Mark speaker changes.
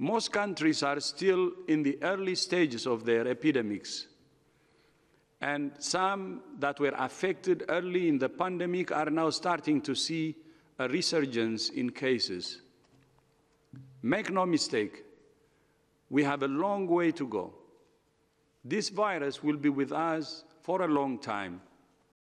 Speaker 1: most countries are still in the early stages of their epidemics. And some that were affected early in the pandemic are now starting to see a resurgence in cases. Make no mistake, we have a long way to go. This virus will be with us for a long time.